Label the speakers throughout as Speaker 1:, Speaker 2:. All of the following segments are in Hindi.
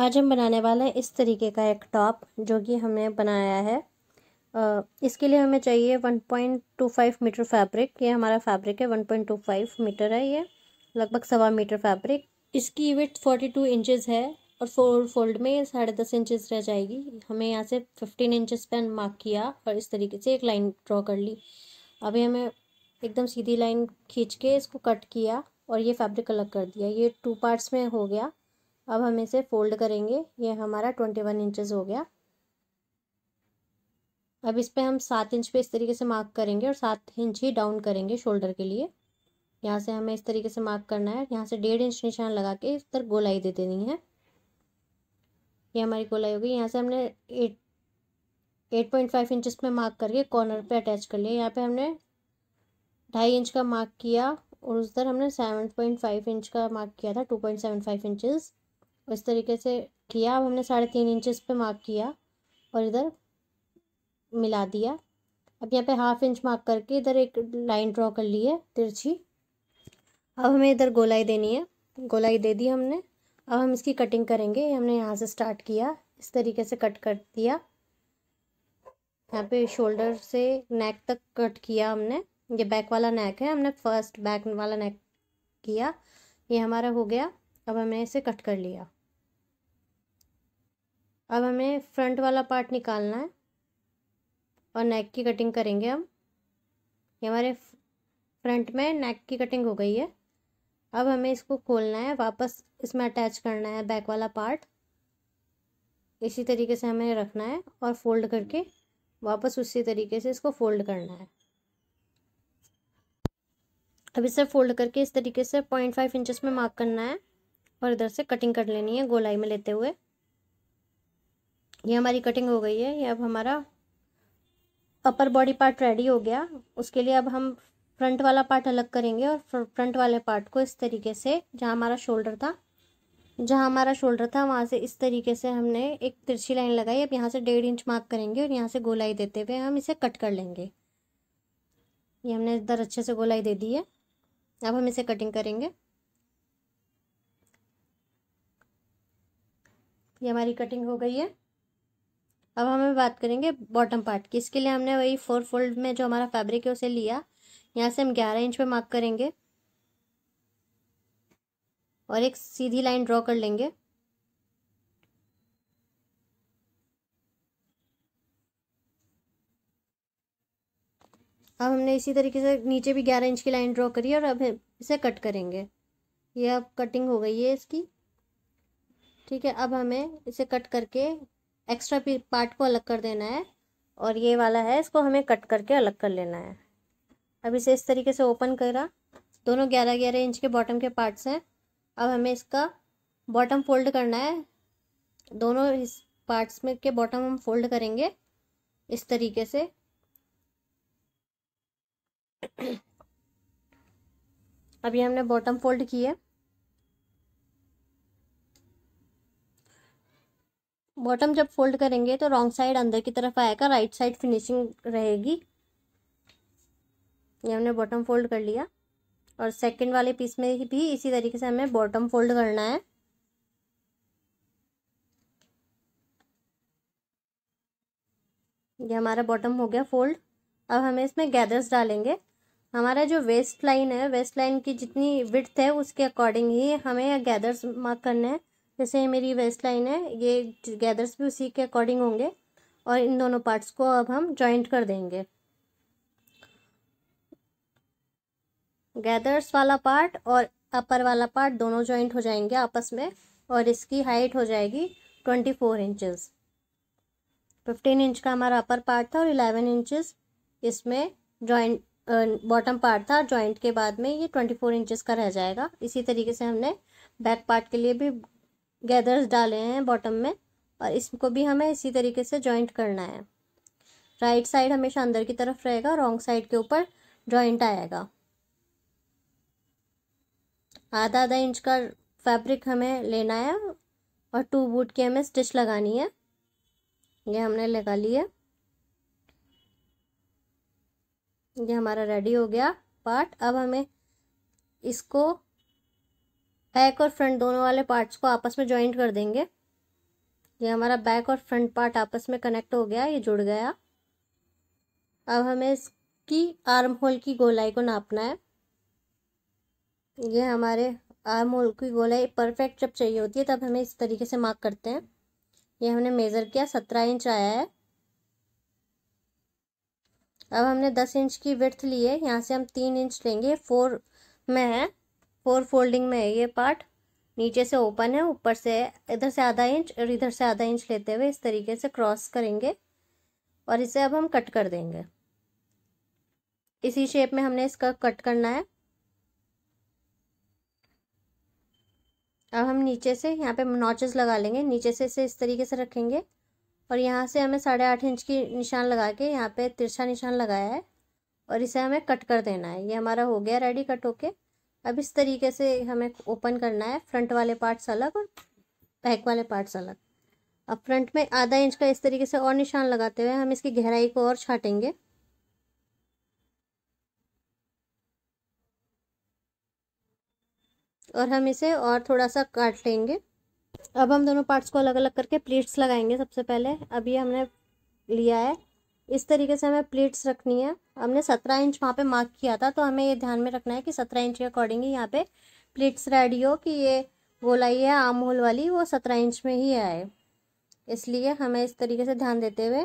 Speaker 1: आज हम बनाने वाले हैं इस तरीके का एक टॉप जो कि हमने बनाया है इसके लिए हमें चाहिए 1.25 मीटर फैब्रिक ये हमारा फैब्रिक है 1.25 मीटर है ये लगभग सवा मीटर फैब्रिक इसकी विथ 42 इंचेस है और फोर फोल्ड में साढ़े दस इंचज़ रह जाएगी हमें यहाँ से 15 इंचेस पे मार्क किया और इस तरीके से एक लाइन ड्रॉ कर ली अभी हमें एकदम सीधी लाइन खींच के इसको कट किया और ये फैब्रिक अलग कर दिया ये टू पार्ट्स में हो गया अब हम इसे फोल्ड करेंगे ये हमारा ट्वेंटी वन इंचज़ हो गया अब इस पर हम सात इंच पे इस तरीके से मार्क करेंगे और सात इंच ही डाउन करेंगे शोल्डर के लिए यहाँ से हमें इस तरीके से मार्क करना है यहाँ से डेढ़ इंच निशान लगा के इस तरह गोलाई दे देनी है ये हमारी गोलाई होगी यहाँ से हमने eight eight point five inches में मार्क करके कॉर्नर पे अटैच कर लिया यहाँ पे हमने ढाई इंच का मार्क किया और उस दर हमने सेवन पॉइंट फाइव इंच का मार्क किया था two point seven five inches इस तरीके से किया अब हमने साढ़े तीन इंचज़ पे मार्क किया और इधर मिला दिया अब यहाँ पे हाफ इंच मार्क करके इधर एक लाइन ड्रॉ कर ली है तिरछी अब हमें इधर गोलाई देनी है गोलाई दे दी हमने अब हम इसकी कटिंग करेंगे हमने यहाँ से स्टार्ट किया इस तरीके से कट कर दिया यहाँ पे शोल्डर से नेक तक कट किया हमने ये बैक वाला नेक है हमने फर्स्ट बैक वाला नेक किया ये हमारा हो गया अब हमने इसे कट कर लिया अब हमें फ्रंट वाला पार्ट निकालना है और नेक की कटिंग करेंगे हम ये हमारे फ्रंट में नेक की कटिंग हो गई है अब हमें इसको खोलना है वापस इसमें अटैच करना है बैक वाला पार्ट इसी तरीके से हमें रखना है और फोल्ड करके वापस उसी तरीके से इसको फोल्ड करना है अब इसे फोल्ड करके इस तरीके से पॉइंट फाइव इंचज़ में मार्क करना है और इधर से कटिंग कर लेनी है गोलाई में लेते हुए ये हमारी कटिंग हो गई है ये अब हमारा अपर बॉडी पार्ट रेडी हो गया उसके लिए अब हम फ्रंट वाला पार्ट अलग करेंगे और फ्रंट वाले पार्ट को इस तरीके से जहाँ हमारा शोल्डर था जहाँ हमारा शोल्डर था वहाँ से इस तरीके से हमने एक तिरछी लाइन लगाई अब यहाँ से डेढ़ इंच मार्क करेंगे और यहाँ से गोलाई देते हुए हम इसे कट कर लेंगे ये हमने इधर अच्छे से गोलाई दे दी है अब हम इसे कटिंग करेंगे ये हमारी कटिंग हो गई है अब हमें बात करेंगे बॉटम पार्ट की इसके लिए हमने वही फोर फोल्ड में जो हमारा फैब्रिक है उसे लिया यहाँ से हम ग्यारह इंच पे मार्क करेंगे और एक सीधी लाइन ड्रॉ कर लेंगे अब हमने इसी तरीके से नीचे भी ग्यारह इंच की लाइन ड्रॉ करी और अब इसे कट करेंगे ये अब कटिंग हो गई है इसकी ठीक है अब हमें इसे कट करके एक्स्ट्रा पार्ट को अलग कर देना है और ये वाला है इसको हमें कट करके अलग कर लेना है अब इसे इस तरीके से ओपन करा दोनों ग्यारह ग्यारह इंच के बॉटम के पार्ट्स हैं अब हमें इसका बॉटम फोल्ड करना है दोनों इस पार्ट्स में के बॉटम हम फोल्ड करेंगे इस तरीके से अभी हमने बॉटम फोल्ड किया बॉटम जब फोल्ड करेंगे तो रॉन्ग साइड अंदर की तरफ आएगा राइट साइड फिनिशिंग रहेगी ये हमने बॉटम फोल्ड कर लिया और सेकंड वाले पीस में भी इसी तरीके से हमें बॉटम फोल्ड करना है ये हमारा बॉटम हो गया फोल्ड अब हमें इसमें गैदर्स डालेंगे हमारा जो वेस्ट लाइन है वेस्ट लाइन की जितनी विड्थ है उसके अकॉर्डिंग ही हमें गैदर्स मार्क करने हैं जैसे ये मेरी वेस्ट लाइन है ये गैदर्स भी उसी के अकॉर्डिंग होंगे और इन दोनों पार्ट्स को अब हम जॉइंट कर देंगे गैदर्स वाला पार्ट और अपर वाला पार्ट दोनों जॉइंट हो जाएंगे आपस में और इसकी हाइट हो जाएगी twenty four inches fifteen inch का हमारा अपर पार्ट था और इलेवन इंचज़ इसमें जॉइंट बॉटम पार्ट था जॉइंट के बाद में ये ट्वेंटी फोर इंचज़ का रह जाएगा इसी तरीके से हमने बैक पार्ट के लिए भी गैदर्स डाले हैं बॉटम में और इसको भी हमें इसी तरीके से जॉइंट करना है राइट साइड हमेशा अंदर की तरफ रहेगा रॉन्ग साइड के ऊपर जॉइंट आएगा आधा आधा इंच का फैब्रिक हमें लेना है और टू बूट की हमें स्टिच लगानी है ये हमने लगा ली है ये हमारा रेडी हो गया पार्ट अब हमें इसको बैक और फ्रंट दोनों वाले पार्ट्स को आपस में ज्वाइंट कर देंगे ये हमारा बैक और फ्रंट पार्ट आपस में कनेक्ट हो गया ये जुड़ गया अब हमें इसकी आर्म होल की गोलाई को नापना है ये हमारे आर्म होल की गोलाई परफेक्ट जब चाहिए होती है तब हमें इस तरीके से मार्क करते हैं ये हमने मेज़र किया सत्रह इंच आया है अब हमने दस इंच की विर्थ ली है यहाँ से हम तीन इंच लेंगे फोर में है फोर फोल्डिंग में है ये पार्ट नीचे से ओपन है ऊपर से इधर से आधा इंच और इधर से आधा इंच लेते हुए इस तरीके से क्रॉस करेंगे और इसे अब हम कट कर देंगे इसी शेप में हमने इसका कट करना है अब हम नीचे से यहाँ पे नॉचेस लगा लेंगे नीचे से इसे इस तरीके से रखेंगे और यहाँ से हमें साढ़े आठ इंच की निशान लगा के यहाँ पे तिरछा निशान लगाया है और इसे हमें कट कर देना है ये हमारा हो गया रेडी कट होके अब इस तरीके से हमें ओपन करना है फ्रंट वाले पार्ट्स अलग और बैक वाले पार्ट्स अलग अब फ्रंट में आधा इंच का इस तरीके से और निशान लगाते हुए हम इसकी गहराई को और छाटेंगे और हम इसे और थोड़ा सा काट लेंगे अब हम दोनों पार्ट्स को अलग अलग करके प्लीट्स लगाएंगे सबसे पहले अभी हमने लिया है इस तरीके से हमें प्लेट्स रखनी है हमने सत्रह इंच वहाँ पे मार्क किया था तो हमें ये ध्यान में रखना है कि सत्रह इंच के अकॉर्डिंग ही यहाँ पे प्लेट्स रेडी हो कि ये गोलाई है आम होल वाली वो सत्रह इंच में ही आए इसलिए हमें इस तरीके से ध्यान देते हुए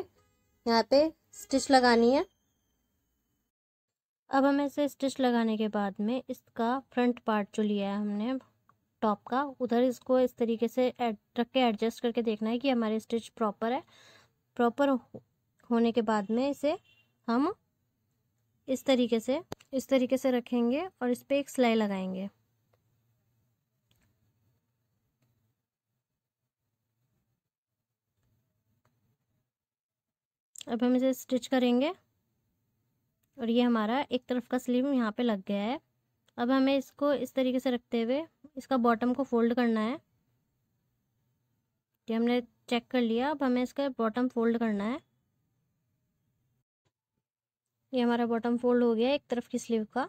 Speaker 1: यहाँ पे स्टिच लगानी है अब हमें इसे स्टिच लगाने के बाद में इसका फ्रंट पार्ट जो लिया है हमने टॉप का उधर इसको इस तरीके से रख के एडजस्ट करके देखना है कि हमारे स्टिच प्रॉपर है प्रॉपर होने के बाद में इसे हम इस तरीके से इस तरीके से रखेंगे और इस पर एक सिलाई लगाएंगे अब हम इसे स्टिच करेंगे और ये हमारा एक तरफ का स्लीव यहाँ पे लग गया है अब हमें इसको इस तरीके से रखते हुए इसका बॉटम को फोल्ड करना है ये हमने चेक कर लिया अब हमें इसका बॉटम फोल्ड करना है ये हमारा बॉटम फोल्ड हो गया एक तरफ की स्लीव का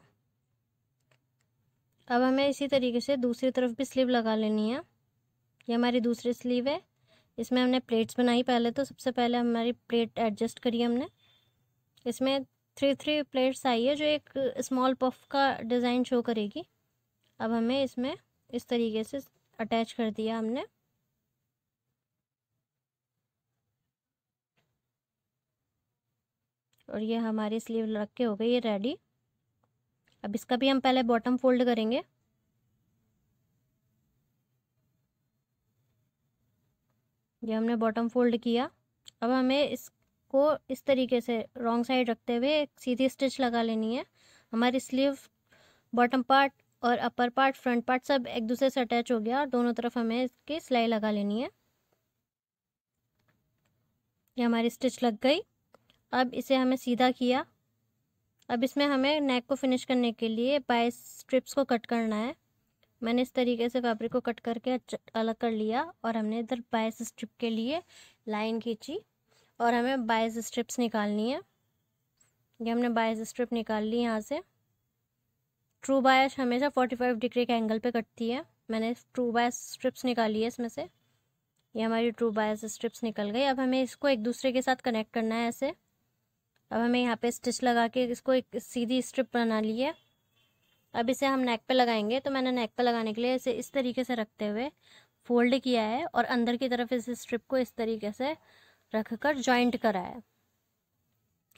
Speaker 1: अब हमें इसी तरीके से दूसरी तरफ भी स्लीव लगा लेनी है ये हमारी दूसरी स्लीव है इसमें हमने प्लेट्स बनाई पहले तो सबसे पहले हमारी प्लेट एडजस्ट करी हमने इसमें थ्री थ्री प्लेट्स आई है जो एक स्मॉल पफ का डिज़ाइन शो करेगी अब हमें इसमें इस तरीके से अटैच कर दिया हमने और ये हमारी स्लीव रख के हो गई ये रेडी अब इसका भी हम पहले बॉटम फोल्ड करेंगे ये हमने बॉटम फोल्ड किया अब हमें इसको इस तरीके से रॉन्ग साइड रखते हुए एक सीधी स्टिच लगा लेनी है हमारी स्लीव बॉटम पार्ट और अपर पार्ट फ्रंट पार्ट सब एक दूसरे से अटैच हो गया और दोनों तरफ हमें इसकी सिलाई लगा लेनी है ये हमारी स्टिच लग गई अब इसे हमें सीधा किया अब इसमें हमें नेक को फिनिश करने के लिए बाईस स्ट्रिप्स को कट करना है मैंने इस तरीके से फैब्रिक को कट करके अलग कर लिया और हमने इधर बाईस स्ट्रिप के लिए लाइन खींची और हमें बाईस स्ट्रिप्स निकालनी है ये हमने बाईस स्ट्रिप निकाल ली यहाँ से ट्रू बायस हमेशा फोर्टी फाइव डिग्री के एंगल पे कटती है मैंने ट्रू बायस स्ट्रिप्स निकाली है इसमें से ये हमारी ट्रू बायस स्ट्रिप्स निकल गई अब हमें इसको एक दूसरे के साथ कनेक्ट करना है ऐसे अब हमें यहाँ पे स्टिच लगा के इसको एक सीधी स्ट्रिप बना ली है अब इसे हम नेक पे लगाएंगे तो मैंने नेक पे लगाने के लिए इसे इस तरीके से रखते हुए फोल्ड किया है और अंदर की तरफ इस स्ट्रिप को इस तरीके से रख कर ज्वाइंट करा है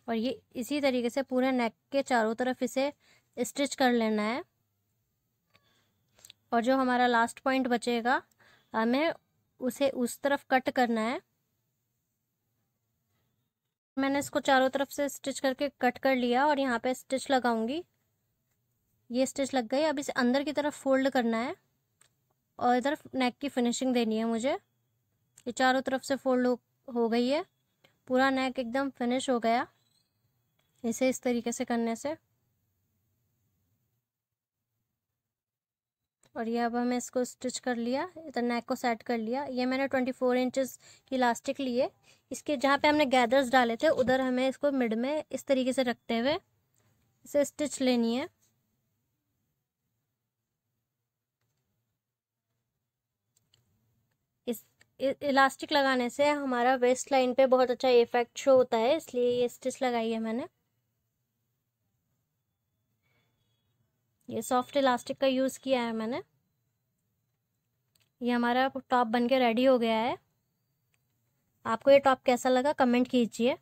Speaker 1: और ये इसी तरीके से पूरे नेक के चारों तरफ इसे स्टिच कर लेना है और जो हमारा लास्ट पॉइंट बचेगा हमें उसे उस तरफ कट करना है मैंने इसको चारों तरफ से स्टिच करके कट कर लिया और यहाँ पे स्टिच लगाऊंगी ये स्टिच लग गई अब इसे अंदर की तरफ फोल्ड करना है और इधर नेक की फिनिशिंग देनी है मुझे ये चारों तरफ से फोल्ड हो, हो गई है पूरा नेक एकदम फिनिश हो गया इसे इस तरीके से करने से और ये अब हमें इसको स्टिच कर लिया इधर नेक को सेट कर लिया ये मैंने ट्वेंटी फोर इंचज़ की इलास्टिक ली है इसके जहाँ पे हमने गैदर्स डाले थे उधर हमें इसको मिड में इस तरीके से रखते हुए इसे स्टिच लेनी है इस इलास्टिक लगाने से हमारा वेस्ट लाइन पे बहुत अच्छा इफेक्ट शो होता है इसलिए ये स्टिच लगाई है मैंने ये सॉफ्ट इलास्टिक का यूज़ किया है मैंने ये हमारा टॉप बनके रेडी हो गया है आपको ये टॉप कैसा लगा कमेंट कीजिए